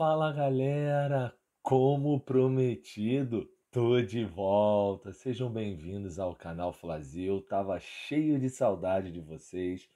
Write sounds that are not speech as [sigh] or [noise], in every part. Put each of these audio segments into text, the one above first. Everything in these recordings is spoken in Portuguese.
Fala galera, como prometido, tô de volta. Sejam bem-vindos ao canal Flazio. Tava cheio de saudade de vocês.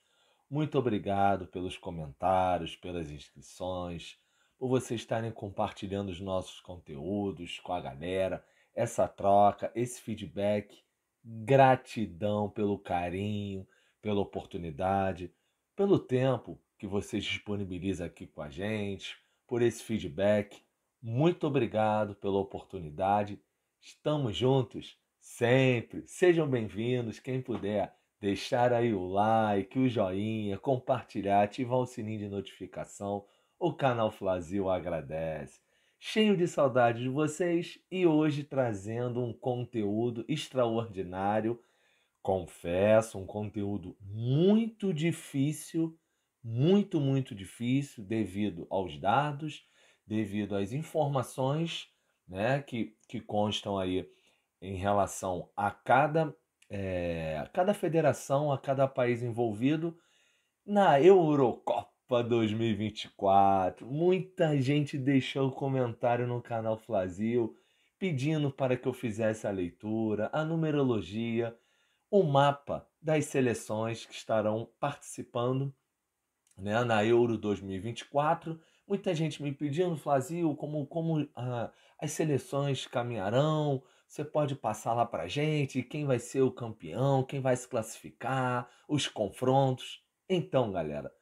Muito obrigado pelos comentários, pelas inscrições, por vocês estarem compartilhando os nossos conteúdos com a galera, essa troca, esse feedback. Gratidão pelo carinho, pela oportunidade, pelo tempo que vocês disponibilizam aqui com a gente por esse feedback. Muito obrigado pela oportunidade. Estamos juntos sempre. Sejam bem-vindos. Quem puder deixar aí o like, o joinha, compartilhar, ativar o sininho de notificação. O canal Flávio agradece. Cheio de saudade de vocês e hoje trazendo um conteúdo extraordinário. Confesso, um conteúdo muito difícil muito, muito difícil devido aos dados, devido às informações né, que, que constam aí em relação a cada, é, a cada federação, a cada país envolvido na Eurocopa 2024. Muita gente deixou comentário no canal Flazil pedindo para que eu fizesse a leitura, a numerologia, o mapa das seleções que estarão participando né, na Euro 2024. Muita gente me pedindo, Flazio, assim, como, como ah, as seleções caminharão, você pode passar lá para gente quem vai ser o campeão, quem vai se classificar, os confrontos. Então, galera,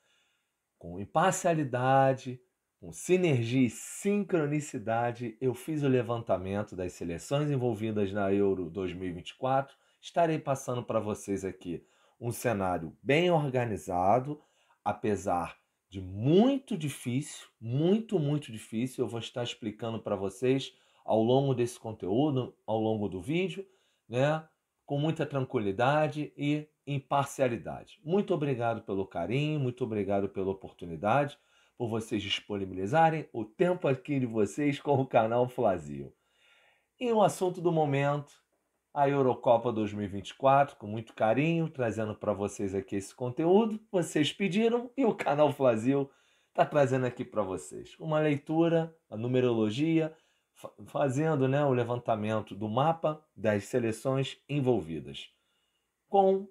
com imparcialidade, com sinergia e sincronicidade, eu fiz o levantamento das seleções envolvidas na Euro 2024. Estarei passando para vocês aqui um cenário bem organizado, apesar de muito difícil, muito, muito difícil. Eu vou estar explicando para vocês ao longo desse conteúdo, ao longo do vídeo, né? Com muita tranquilidade e imparcialidade. Muito obrigado pelo carinho, muito obrigado pela oportunidade, por vocês disponibilizarem o tempo aqui de vocês com o canal Flazio. E o assunto do momento a Eurocopa 2024 com muito carinho, trazendo para vocês aqui esse conteúdo. Vocês pediram e o canal Flazil está trazendo aqui para vocês uma leitura, a numerologia, fazendo né, o levantamento do mapa das seleções envolvidas. Com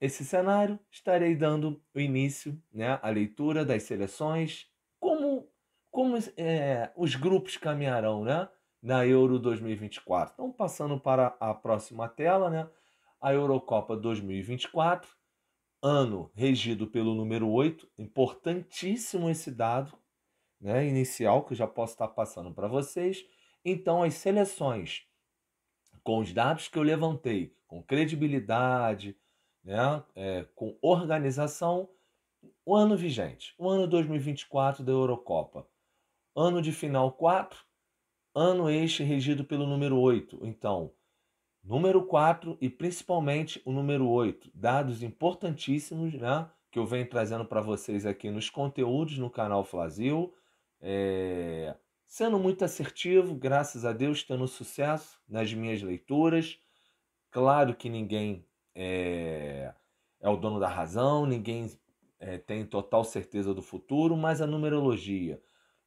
esse cenário, estarei dando o início né, à leitura das seleções, como, como é, os grupos caminharão, né? na Euro 2024. Então, passando para a próxima tela, né? A Eurocopa 2024, ano regido pelo número 8, importantíssimo esse dado, né, inicial que eu já posso estar passando para vocês. Então, as seleções com os dados que eu levantei, com credibilidade, né, é, com organização, o ano vigente, o ano 2024 da Eurocopa. Ano de final 4, ano este regido pelo número 8. Então, número 4 e principalmente o número 8, dados importantíssimos, né? Que eu venho trazendo para vocês aqui nos conteúdos no canal Flazil. É... Sendo muito assertivo, graças a Deus, tendo sucesso nas minhas leituras. Claro que ninguém é, é o dono da razão, ninguém é, tem total certeza do futuro, mas a numerologia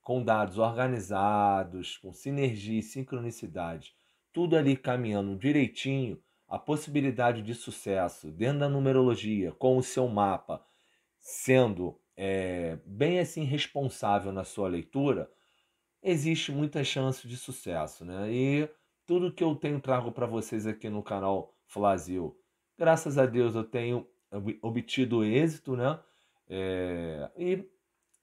com dados organizados, com sinergia e sincronicidade, tudo ali caminhando direitinho, a possibilidade de sucesso dentro da numerologia, com o seu mapa, sendo é, bem assim responsável na sua leitura, existe muita chance de sucesso, né? E tudo que eu tenho trago para vocês aqui no canal Flávio, graças a Deus eu tenho obtido êxito, né? É, e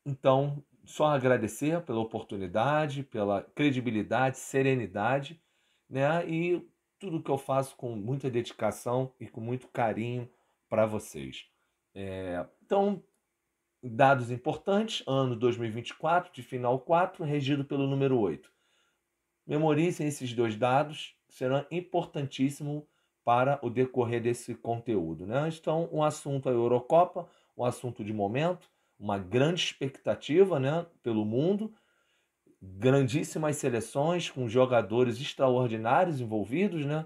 então só agradecer pela oportunidade, pela credibilidade, serenidade, né? E tudo que eu faço com muita dedicação e com muito carinho para vocês. É, então, dados importantes: ano 2024, de final 4, regido pelo número 8. Memorizem esses dois dados, serão importantíssimos para o decorrer desse conteúdo. Né? Então, um assunto a é Eurocopa, um assunto de momento, uma grande expectativa né, pelo mundo, grandíssimas seleções com jogadores extraordinários envolvidos, né?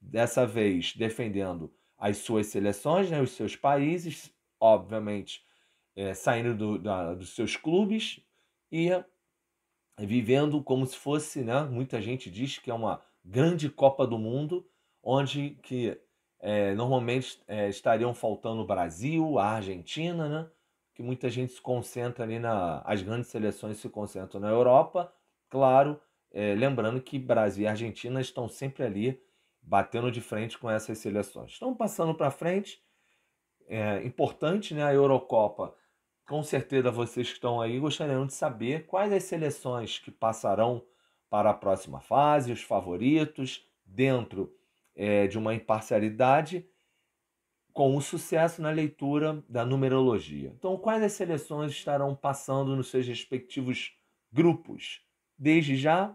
dessa vez defendendo as suas seleções, né, os seus países, obviamente é, saindo do, da, dos seus clubes e vivendo como se fosse, né, muita gente diz que é uma grande Copa do Mundo, onde que é, normalmente é, estariam faltando o Brasil, a Argentina, né? que muita gente se concentra ali na. As grandes seleções se concentram na Europa, claro, é, lembrando que Brasil e Argentina estão sempre ali batendo de frente com essas seleções. Estão passando para frente, é importante né, a Eurocopa. Com certeza vocês que estão aí gostariam de saber quais as seleções que passarão para a próxima fase, os favoritos, dentro é, de uma imparcialidade com o sucesso na leitura da numerologia. Então, quais as seleções estarão passando nos seus respectivos grupos? Desde já,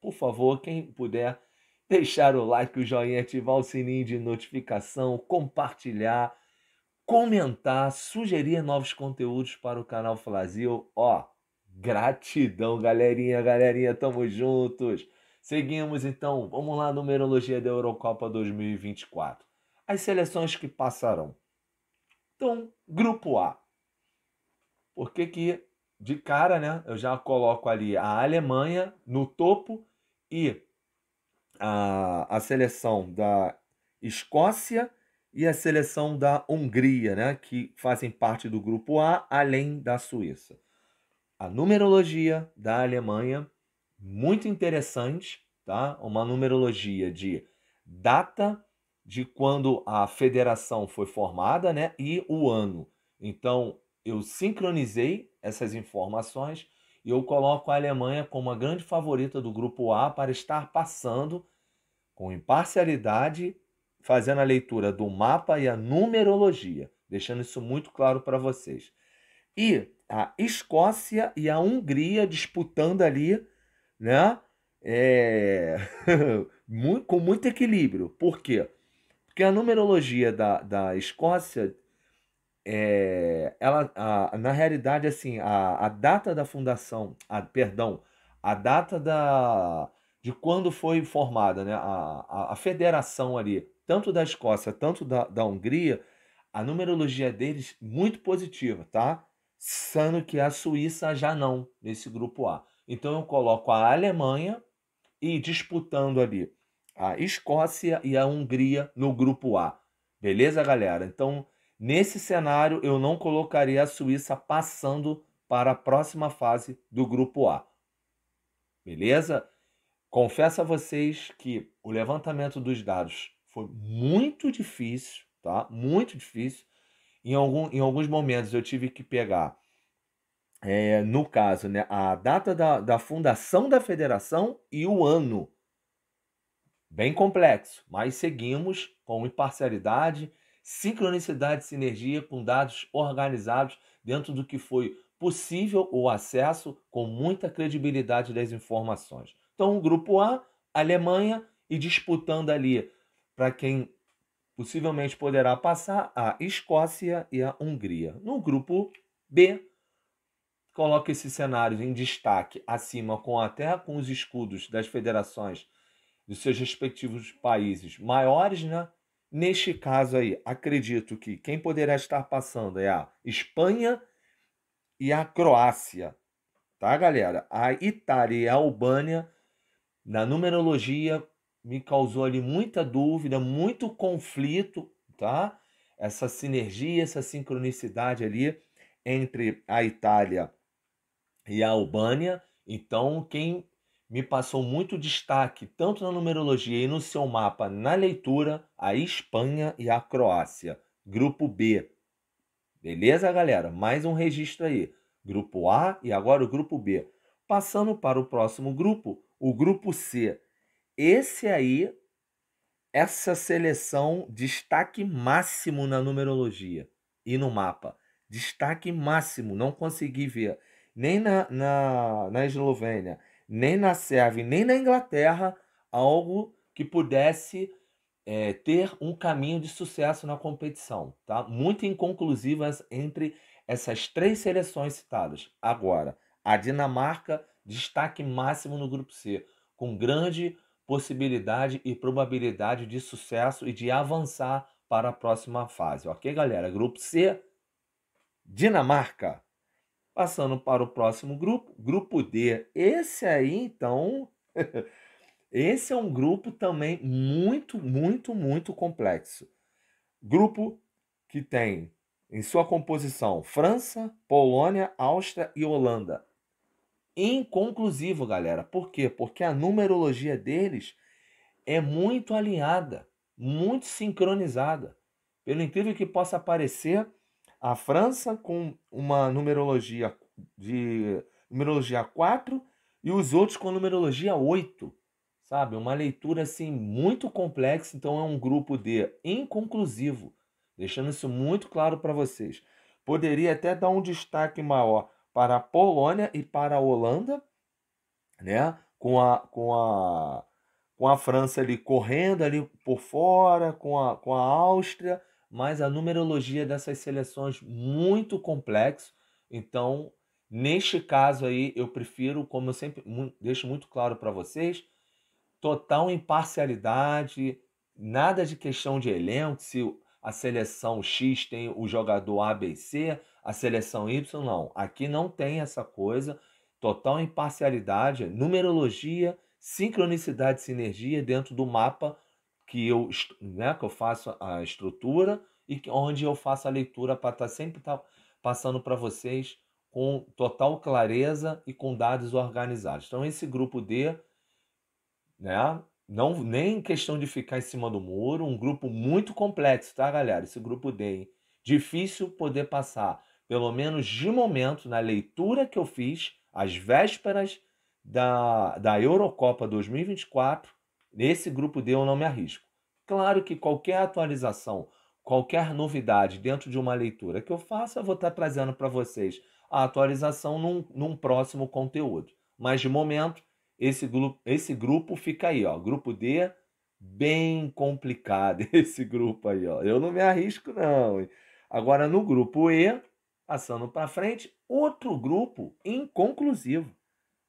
por favor, quem puder [laughs] deixar o like, o joinha, ativar o sininho de notificação, compartilhar, comentar, sugerir novos conteúdos para o canal Flazio. Ó, gratidão, galerinha, galerinha, tamo juntos. Seguimos então, vamos lá, numerologia da Eurocopa 2024 as seleções que passarão. Então, grupo A. Porque que de cara, né? Eu já coloco ali a Alemanha no topo e a, a seleção da Escócia e a seleção da Hungria, né, que fazem parte do grupo A, além da Suíça. A numerologia da Alemanha muito interessante, tá? Uma numerologia de data, de quando a federação foi formada né, e o ano. Então, eu sincronizei essas informações e eu coloco a Alemanha como a grande favorita do grupo A para estar passando com imparcialidade, fazendo a leitura do mapa e a numerologia, deixando isso muito claro para vocês. E a Escócia e a Hungria disputando ali, né? É... [laughs] com muito equilíbrio. Por quê? Porque a numerologia da, da Escócia, é, ela, a, na realidade, assim, a, a data da fundação, a, perdão, a data da, de quando foi formada né, a, a, a federação ali, tanto da Escócia, tanto da, da Hungria, a numerologia deles muito positiva, tá? Sendo que a Suíça já não, nesse grupo A. Então eu coloco a Alemanha e disputando ali a Escócia e a Hungria no grupo A. Beleza, galera? Então, nesse cenário, eu não colocaria a Suíça passando para a próxima fase do grupo A. Beleza? Confesso a vocês que o levantamento dos dados foi muito difícil, tá? Muito difícil. Em, algum, em alguns momentos eu tive que pegar, é, no caso, né, a data da, da fundação da federação e o ano Bem complexo, mas seguimos com imparcialidade, sincronicidade e sinergia com dados organizados dentro do que foi possível o acesso com muita credibilidade das informações. Então, o grupo A, Alemanha, e disputando ali para quem possivelmente poderá passar a Escócia e a Hungria. No grupo B, coloca esses cenários em destaque acima com até com os escudos das federações dos seus respectivos países maiores, né? Neste caso aí, acredito que quem poderá estar passando é a Espanha e a Croácia, tá, galera? A Itália e a Albânia, na numerologia, me causou ali muita dúvida, muito conflito, tá? Essa sinergia, essa sincronicidade ali entre a Itália e a Albânia. Então, quem me passou muito destaque, tanto na numerologia e no seu mapa, na leitura, a Espanha e a Croácia. Grupo B. Beleza, galera? Mais um registro aí. Grupo A e agora o grupo B. Passando para o próximo grupo, o grupo C. Esse aí, essa seleção, destaque máximo na numerologia e no mapa. Destaque máximo, não consegui ver. Nem na, na, na Eslovênia nem na Sérvia, nem na Inglaterra, algo que pudesse é, ter um caminho de sucesso na competição. Tá? Muito inconclusivas entre essas três seleções citadas. Agora, a Dinamarca, destaque máximo no grupo C, com grande possibilidade e probabilidade de sucesso e de avançar para a próxima fase. Ok, galera? Grupo C, Dinamarca. Passando para o próximo grupo, grupo D. Esse aí, então, [laughs] esse é um grupo também muito, muito, muito complexo. Grupo que tem em sua composição França, Polônia, Áustria e Holanda. Inconclusivo, galera. Por quê? Porque a numerologia deles é muito alinhada, muito sincronizada. Pelo incrível que possa parecer, a França com uma numerologia de numerologia 4 e os outros com numerologia 8. Sabe? Uma leitura assim muito complexa, então é um grupo de inconclusivo, deixando isso muito claro para vocês. Poderia até dar um destaque maior para a Polônia e para a Holanda, né? Com a com a com a França ali correndo ali por fora, com a, com a Áustria, mas a numerologia dessas seleções muito complexo. Então, neste caso aí, eu prefiro, como eu sempre deixo muito claro para vocês, total imparcialidade, nada de questão de elenco, se a seleção X tem o jogador ABC, a seleção Y não. Aqui não tem essa coisa, total imparcialidade, numerologia, sincronicidade sinergia dentro do mapa que eu, né, que eu faço a estrutura e que, onde eu faço a leitura para estar tá sempre tá passando para vocês com total clareza e com dados organizados. Então, esse grupo D, né, não nem questão de ficar em cima do muro, um grupo muito complexo, tá, galera? Esse grupo D, hein? difícil poder passar, pelo menos de momento, na leitura que eu fiz, às vésperas da, da Eurocopa 2024, nesse grupo D eu não me arrisco. Claro que qualquer atualização, qualquer novidade dentro de uma leitura que eu faça, eu vou estar trazendo para vocês a atualização num, num, próximo conteúdo. Mas de momento, esse, grupo, esse grupo fica aí, ó. Grupo D, bem complicado [laughs] esse grupo aí, ó. Eu não me arrisco, não. Agora, no grupo E, passando para frente, outro grupo inconclusivo.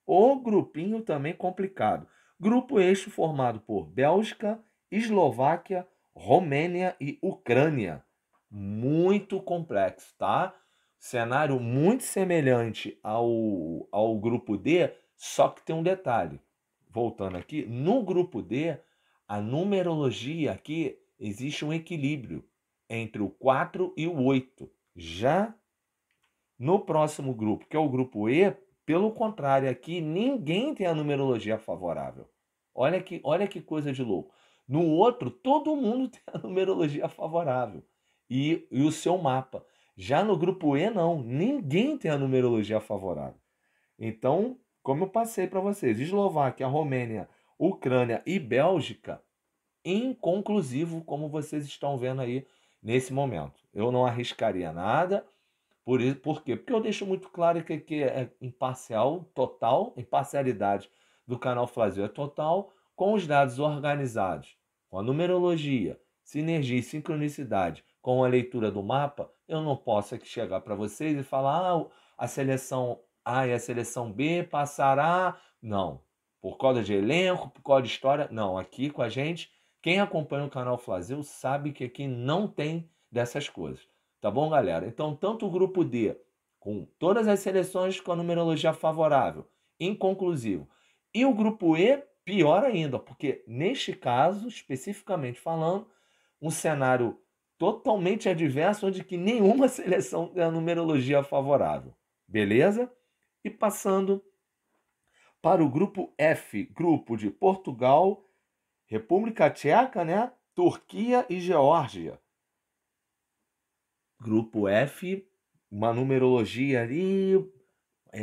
O grupinho também complicado. Grupo Eixo formado por Bélgica, Eslováquia, Romênia e Ucrânia. Muito complexo, tá? Cenário muito semelhante ao, ao grupo D, só que tem um detalhe. Voltando aqui, no grupo D, a numerologia aqui existe um equilíbrio entre o 4 e o 8. Já no próximo grupo, que é o grupo E, pelo contrário, aqui ninguém tem a numerologia favorável. Olha que, olha que coisa de louco. No outro, todo mundo [laughs] tem a numerologia favorável e, e o seu mapa. Já no grupo E, não. Ninguém tem a numerologia favorável. Então, como eu passei para vocês, Eslováquia, Romênia, Ucrânia e Bélgica, inconclusivo, como vocês estão vendo aí nesse momento. Eu não arriscaria nada. Por, isso, por quê? Porque eu deixo muito claro que, que é imparcial, total, imparcialidade do canal Flazio é total com os dados organizados, com a numerologia, sinergia e sincronicidade, com a leitura do mapa, eu não posso aqui chegar para vocês e falar ah, a seleção A e a seleção B passará. Não. Por causa de elenco, por causa de história. Não. Aqui com a gente, quem acompanha o canal Flazeu sabe que aqui não tem dessas coisas. Tá bom, galera? Então, tanto o grupo D, com todas as seleções com a numerologia favorável, inconclusivo, e o grupo E, Pior ainda, porque neste caso, especificamente falando, um cenário totalmente adverso, onde que nenhuma [laughs] seleção tem a numerologia favorável. Beleza? E passando para o grupo F, grupo de Portugal, República Tcheca, né? Turquia e Geórgia. Grupo F, uma numerologia ali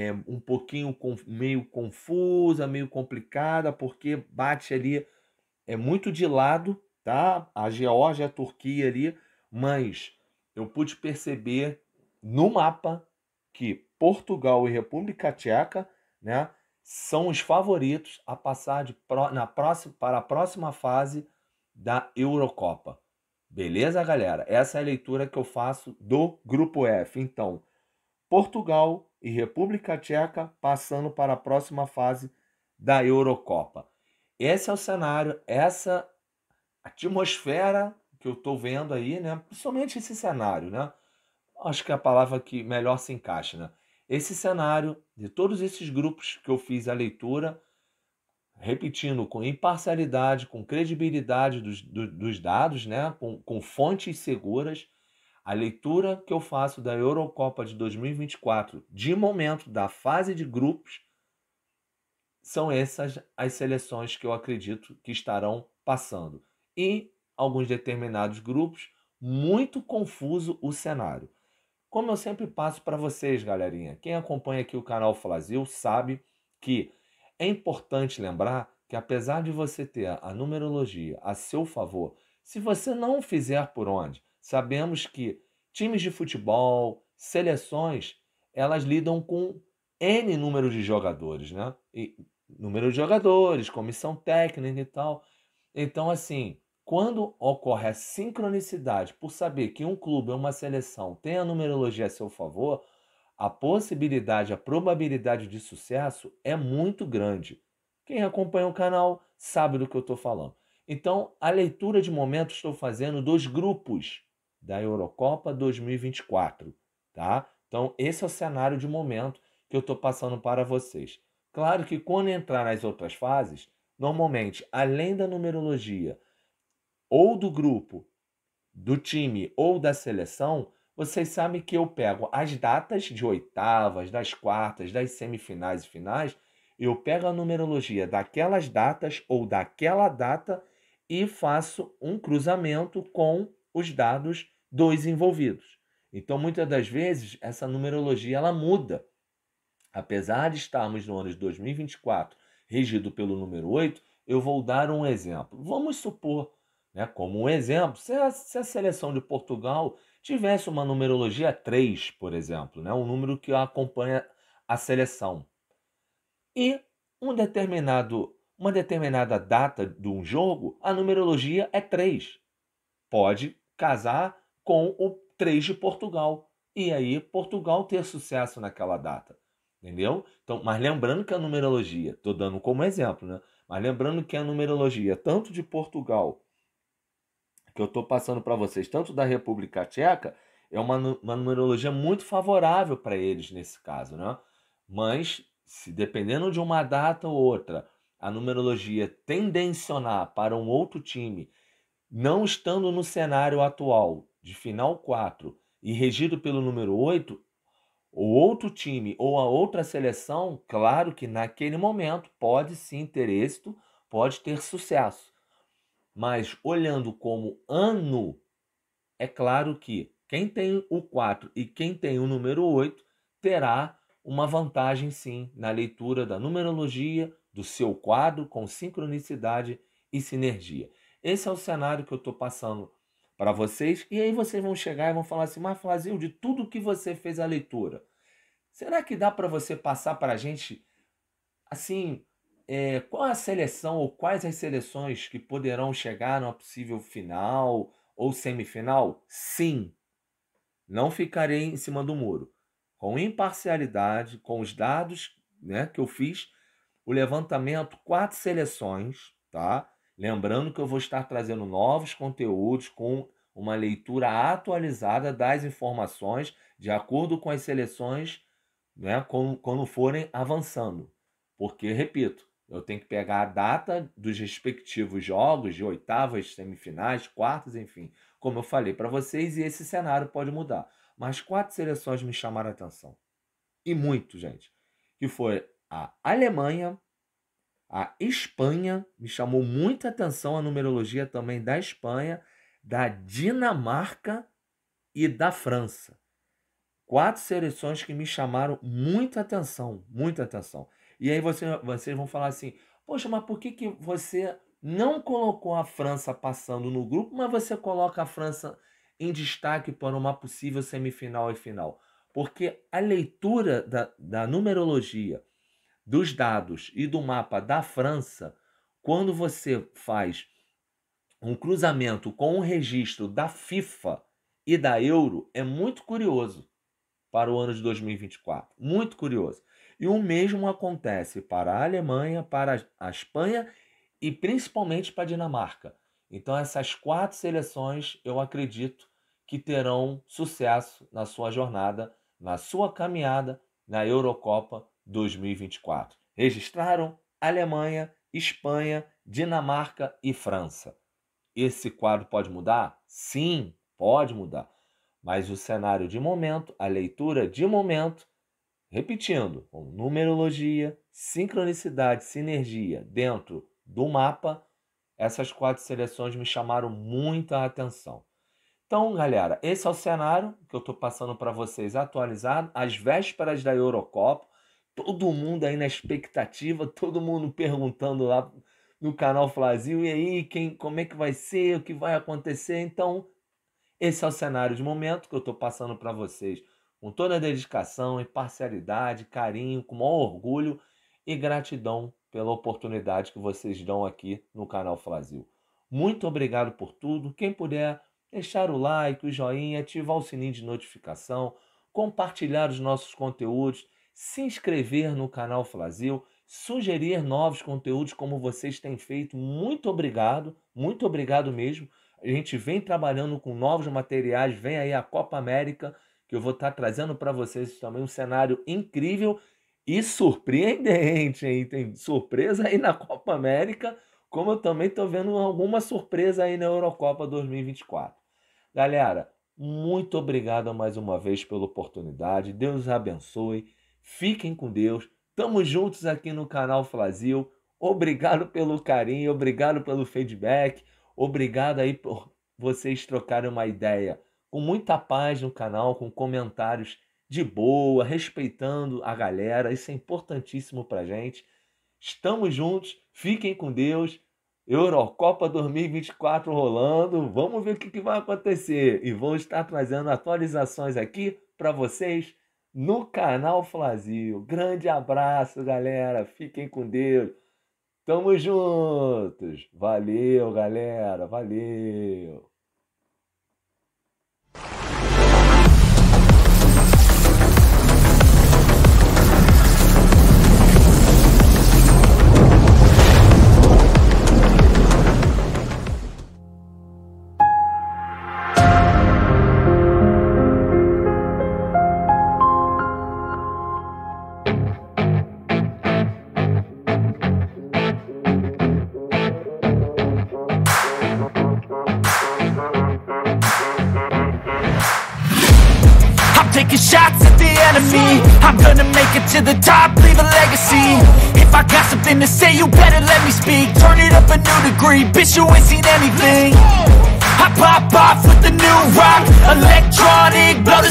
é, um pouquinho meio confusa, meio complicada, porque bate ali é muito de lado, tá? A Geórgia, a Turquia ali, mas eu pude perceber no mapa que Portugal e República Tcheca, né, são os favoritos a passar de pro, na próxima, para a próxima fase da Eurocopa. Beleza, galera? Essa é a leitura que eu faço do grupo F. Então, Portugal e República Tcheca passando para a próxima fase da Eurocopa. Esse é o cenário, essa atmosfera que eu estou vendo aí, né? Principalmente esse cenário, né? Acho que é a palavra que melhor se encaixa, né? Esse cenário de todos esses grupos que eu fiz a leitura, repetindo, com imparcialidade, com credibilidade dos, do, dos dados, né? com, com fontes seguras, a leitura que eu faço da Eurocopa de 2024, de momento, da fase de grupos, são essas as seleções que eu acredito que estarão passando. E alguns determinados grupos, muito confuso o cenário. Como eu sempre passo para vocês, galerinha, quem acompanha aqui o canal Flazil sabe que é importante lembrar que apesar de você ter a numerologia a seu favor, se você não fizer por onde, Sabemos que times de futebol, seleções, elas lidam com N número de jogadores, né? E, número de jogadores, comissão técnica e tal. Então, assim, quando ocorre a sincronicidade por saber que um clube ou uma seleção tem a numerologia a seu favor, a possibilidade, a probabilidade de sucesso é muito grande. Quem acompanha o canal sabe do que eu estou falando. Então, a leitura de momento estou fazendo dos grupos da Eurocopa 2024, tá? Então, esse é o cenário de momento que eu estou passando para vocês. Claro que quando entrar nas outras fases, normalmente, além da numerologia, ou do grupo, do time ou da seleção, vocês sabem que eu pego as datas de oitavas, das quartas, das semifinais e finais, eu pego a numerologia daquelas datas ou daquela data e faço um cruzamento com os dados dos envolvidos. Então, muitas das vezes, essa numerologia ela muda. Apesar de estarmos no ano de 2024 regido pelo número 8, eu vou dar um exemplo. Vamos supor, né, como um exemplo, se a, se a seleção de Portugal tivesse uma numerologia 3, por exemplo, né, um número que acompanha a seleção, e um determinado, uma determinada data de um jogo, a numerologia é 3. Pode casar com o 3 de Portugal. E aí Portugal ter sucesso naquela data. Entendeu? Então, mas lembrando que a numerologia, estou dando como exemplo, né? Mas lembrando que a numerologia, tanto de Portugal, que eu estou passando para vocês, tanto da República Tcheca, é uma, uma numerologia muito favorável para eles nesse caso, né? Mas, se dependendo de uma data ou outra, a numerologia tendencionar para um outro time não estando no cenário atual de final 4 e regido pelo número 8, o outro time ou a outra seleção, claro que naquele momento pode sim ter êxito, pode ter sucesso. Mas olhando como ano, é claro que quem tem o 4 e quem tem o número 8 terá uma vantagem sim na leitura da numerologia, do seu quadro com sincronicidade e sinergia. Esse é o cenário que eu estou passando para vocês. E aí vocês vão chegar e vão falar assim: Mas, Flazio, de tudo que você fez a leitura, será que dá para você passar para a gente, assim, é, qual a seleção ou quais as seleções que poderão chegar numa possível final ou semifinal? Sim. Não ficarei em cima do muro. Com imparcialidade, com os dados né, que eu fiz, o levantamento, quatro seleções, tá? Lembrando que eu vou estar trazendo novos conteúdos com uma leitura atualizada das informações de acordo com as seleções né, quando, quando forem avançando. Porque, repito, eu tenho que pegar a data dos respectivos jogos, de oitavas, semifinais, quartas, enfim, como eu falei para vocês, e esse cenário pode mudar. Mas quatro seleções me chamaram a atenção. E muito, gente. Que foi a Alemanha, a Espanha, me chamou muita atenção a numerologia também da Espanha, da Dinamarca e da França. Quatro seleções que me chamaram muita atenção, muita atenção. E aí você, vocês vão falar assim, poxa, mas por que, que você não colocou a França passando no grupo, mas você coloca a França em destaque para uma possível semifinal e final? Porque a leitura da, da numerologia dos dados e do mapa da França, quando você faz um cruzamento com o um registro da FIFA e da Euro, é muito curioso para o ano de 2024. Muito curioso. E o mesmo acontece para a Alemanha, para a Espanha e principalmente para a Dinamarca. Então, essas quatro seleções eu acredito que terão sucesso na sua jornada, na sua caminhada na Eurocopa 2024. Registraram Alemanha, Espanha, Dinamarca e França. Esse quadro pode mudar? Sim, pode mudar. Mas o cenário de momento, a leitura de momento, repetindo, com numerologia, sincronicidade, sinergia dentro do mapa, essas quatro seleções me chamaram muita atenção. Então, galera, esse é o cenário que eu estou passando para vocês atualizado, às vésperas da Eurocopa todo mundo aí na expectativa, todo mundo perguntando lá no canal Flazio, e aí, quem, como é que vai ser, o que vai acontecer? Então, esse é o cenário de momento que eu estou passando para vocês, com toda a dedicação, imparcialidade, carinho, com maior orgulho e gratidão pela oportunidade que vocês dão aqui no canal Flazio. Muito obrigado por tudo. Quem puder, deixar o like, o joinha, ativar o sininho de notificação, compartilhar os nossos conteúdos se inscrever no canal Flazil, sugerir novos conteúdos como vocês têm feito. Muito obrigado, muito obrigado mesmo. A gente vem trabalhando com novos materiais, vem aí a Copa América, que eu vou estar tá trazendo para vocês também um cenário incrível e surpreendente, hein? Tem surpresa aí na Copa América, como eu também estou vendo alguma surpresa aí na Eurocopa 2024. Galera, muito obrigado mais uma vez pela oportunidade. Deus abençoe. Fiquem com Deus. Tamo juntos aqui no canal Flazil. Obrigado pelo carinho, obrigado pelo feedback, obrigado aí por vocês trocarem uma ideia com muita paz no canal, com comentários de boa, respeitando a galera. Isso é importantíssimo pra gente. Estamos juntos, fiquem com Deus. Eurocopa 2024 rolando. Vamos ver o que, que vai acontecer. E vou estar trazendo atualizações aqui para vocês no canal Flazio. Grande abraço, galera. Fiquem com Deus. Tamo juntos. Valeu, galera. Valeu. free, bitch, you ain't seen anything I pop off with the new rock, electronic, blow the